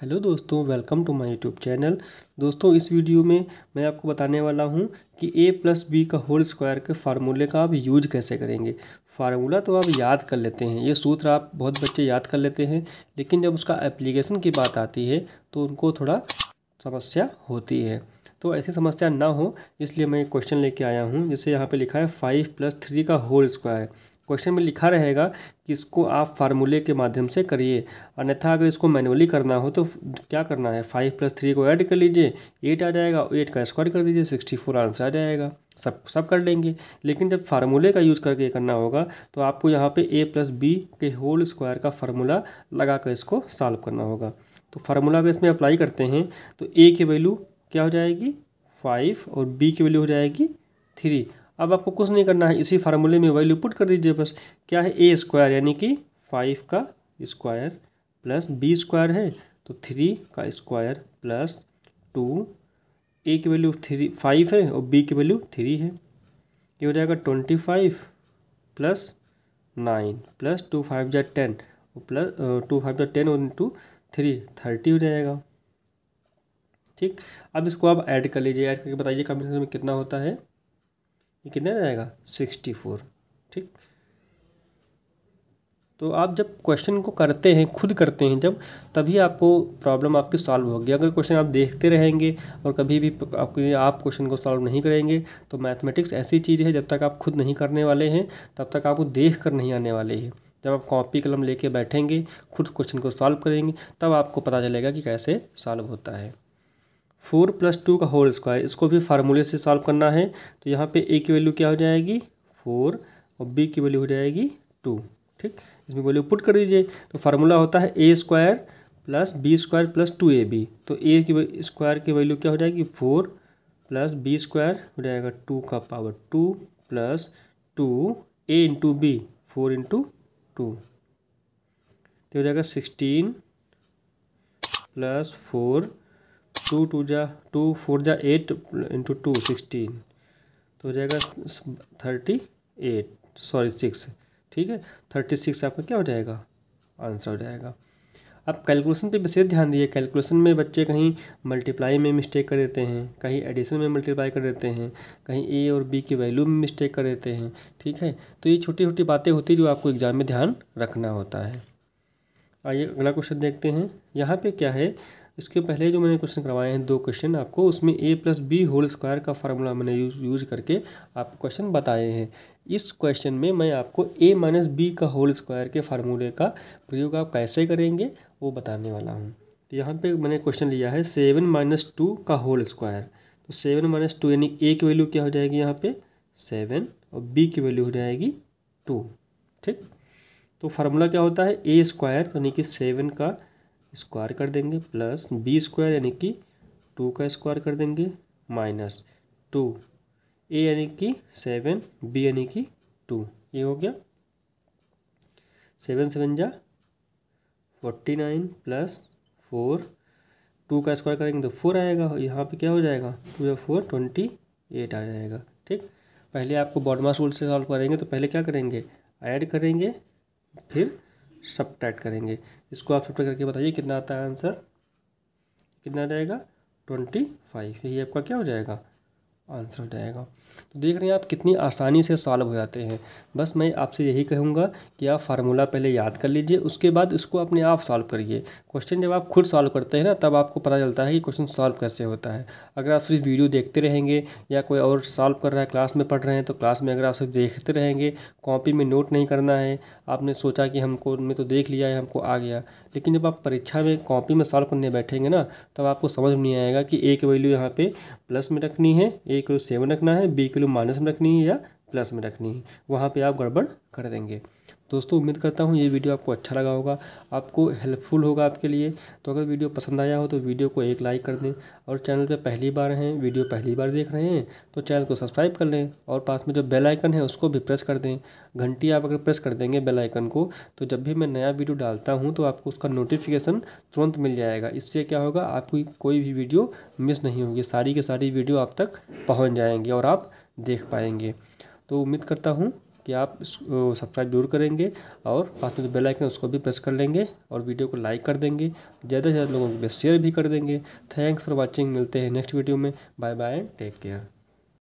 hello दोस्तों welcome to my YouTube channel दोस्तों इस वीडियो में मैं आपको बताने वाला हूं कि ए प्लस बी का होल स्क्वायर के फार्मूले का आप यूज कैसे करेंगे फार्मूला तो आप याद कर लेते हैं ये सूत्र आप बहुत बच्चे याद कर लेते हैं लेकिन जब उसका एप्लीकेशन की बात आती है तो उनको थोड़ा समस्या होती है तो ऐसी समस्या ना हो इसलिए मैं क्वेश्चन लेके आया हूँ जैसे यहाँ पर लिखा है फाइव प्लस थ्री का होल स्क्वायर क्वेश्चन में लिखा रहेगा कि इसको आप फार्मूले के माध्यम से करिए अन्यथा अगर इसको मैनुअली करना हो तो क्या करना है फाइव प्लस थ्री को ऐड कर लीजिए एट आ जाएगा और एट का स्क्वायर कर दीजिए सिक्सटी फोर आंसर आ जाएगा सब सब कर लेंगे लेकिन जब फार्मूले का यूज़ करके करना होगा तो आपको यहाँ पे ए प्लस बी के होल स्क्वायर का फार्मूला लगा कर इसको सॉल्व करना होगा तो फार्मूला अगर इसमें अप्लाई करते हैं तो ए की वैल्यू क्या हो जाएगी फाइव और बी की वैल्यू हो जाएगी थ्री अब आपको कुछ नहीं करना है इसी फार्मूले में वैल्यू पुट कर दीजिए बस क्या है ए स्क्वायर यानी कि फाइव का स्क्वायर प्लस बी स्क्वायर है तो थ्री का स्क्वायर प्लस टू ए की वैल्यू थ्री फाइव है और बी की वैल्यू थ्री है ये हो जाएगा twenty five plus nine plus two five जै टेन प्लस टू फाइव जै टेन और टू थ्री थर्टी हो जाएगा ठीक अब इसको आप ऐड कर लीजिए ऐड करके बताइए कम्बिनेशन में कितना होता है ये कितना रहेगा सिक्सटी फोर ठीक तो आप जब क्वेश्चन को करते हैं खुद करते हैं जब तभी आपको प्रॉब्लम आपकी सॉल्व होगी अगर क्वेश्चन आप देखते रहेंगे और कभी भी आपके आप क्वेश्चन को सॉल्व नहीं करेंगे तो मैथमेटिक्स ऐसी चीज़ है जब तक आप खुद नहीं करने वाले हैं तब तक आपको देख कर नहीं आने वाले हैं जब आप कॉपी कलम लेके बैठेंगे खुद क्वेश्चन को सॉल्व करेंगे तब आपको पता चलेगा कि कैसे सॉल्व होता है फोर प्लस टू का होल स्क्वायर इसको भी फार्मूले से सॉल्व करना है तो यहाँ पे ए की वैल्यू क्या हो जाएगी फोर और बी की वैल्यू हो जाएगी टू ठीक इसमें वैल्यू पुट कर दीजिए तो फार्मूला होता है A square plus B square plus two A B तो ए की स्क्वायर की वैल्यू क्या हो जाएगी फोर प्लस बी स्क्वायर हो जाएगा टू का power two plus two A into B four into two तो हो जाएगा sixteen plus four two two जा टू फोर जा एट इंटू टू सिक्सटीन तो हो जाएगा थर्टी एट सॉरी सिक्स ठीक है थर्टी सिक्स आपका क्या हो जाएगा आंसर हो जाएगा अब कैलकुलेशन पे विशेष ध्यान दिए कैलकुलेशन में बच्चे कहीं मल्टीप्लाई में मिस्टेक कर देते हैं कहीं एडिशन में मल्टीप्लाई कर देते हैं कहीं ए और बी की वैल्यू में मिस्टेक कर देते हैं ठीक है तो ये छोटी छोटी बातें होती जो आपको एग्ज़ाम में ध्यान रखना होता है आइए अगला क्वेश्चन देखते हैं यहाँ पे क्या है इसके पहले जो मैंने क्वेश्चन करवाए हैं दो क्वेश्चन आपको उसमें A plus B whole square का फार्मूला मैंने यूज यूज करके आपको क्वेश्चन बताए हैं इस क्वेश्चन में मैं आपको ए माइनस बी का होल स्क्वायर के फार्मूले का प्रयोग आप कैसे करेंगे वो बताने वाला हूँ तो यहाँ पे मैंने क्वेश्चन लिया है सेवन माइनस टू का होल स्क्वायर तो सेवन माइनस टू यानी ए की वैल्यू क्या हो जाएगी यहाँ पे सेवन और बी की वैल्यू हो जाएगी टू ठीक तो फार्मूला क्या होता है ए स्क्वायर यानी कि सेवन का स्क्वायर कर देंगे प्लस बी स्क्वायर यानी कि टू का स्क्वायर कर देंगे माइनस टू ए यानी कि सेवन बी यानी कि टू ये हो गया सेवन सेवन जा forty nine plus four two का स्क्वायर करेंगे तो फोर आएगा यहाँ पे क्या हो जाएगा टू या फोर ट्वेंटी एट आ जाएगा ठीक पहले आपको बॉडमास रूल से सॉल्व करेंगे तो पहले क्या करेंगे ऐड करेंगे फिर सब करेंगे इसको आप सब करके बताइए कितना आता है आंसर कितना रहेगा ट्वेंटी फाइव यही आपका क्या हो जाएगा आंसर हो जाएगा तो देख रहे हैं आप कितनी आसानी से सॉल्व हो जाते हैं बस मैं आपसे यही कहूँगा कि आप फार्मूला पहले याद कर लीजिए उसके बाद इसको अपने आप सॉल्व करिए क्वेश्चन जब आप खुद सॉल्व करते हैं ना तब आपको पता चलता है कि क्वेश्चन सॉल्व कैसे होता है अगर आप सिर्फ वीडियो देखते रहेंगे या कोई और सॉल्व कर रहा है क्लास में पढ़ रहे हैं तो क्लास में अगर आप सिर्फ देखते रहेंगे कॉपी में नोट नहीं करना है आपने सोचा कि हमको उनमें तो देख लिया है हमको आ गया लेकिन जब आप परीक्षा में कॉपी में सॉल्व करने बैठेंगे ना तब आपको समझ नहीं आएगा कि एक वैल्यू यहाँ पर प्लस में रखनी है किलो सेवन रखना है बी के लिए माइनस में रखनी है या प्लस में रखनी है वहाँ पे आप गड़बड़ कर देंगे दोस्तों उम्मीद करता हूँ ये वीडियो आपको अच्छा लगा होगा आपको हेल्पफुल होगा आपके लिए तो अगर वीडियो पसंद आया हो तो वीडियो को एक लाइक कर दें और चैनल पे पहली बार हैं वीडियो पहली बार देख रहे हैं तो चैनल को सब्सक्राइब कर लें और पास में जो बेल आइकन है उसको भी प्रेस कर दें घंटी आप अगर प्रेस कर देंगे बेल आइकन को तो जब भी मैं नया वीडियो डालता हूँ तो आपको उसका नोटिफिकेशन तुरंत मिल जाएगा इससे क्या होगा आपकी कोई भी वीडियो मिस नहीं होगी सारी की सारी वीडियो आप तक पहुँच जाएंगी और आप देख पाएंगे तो उम्मीद करता हूँ कि आप सब्सक्राइब जरूर करेंगे और पास में जो बेल आइकन उसको भी प्रेस कर लेंगे और वीडियो को लाइक कर देंगे ज़्यादा से ज़्यादा लोगों के बीच शेयर भी कर देंगे थैंक्स फॉर वॉचिंग मिलते हैं नेक्स्ट वीडियो में बाय बाय टेक केयर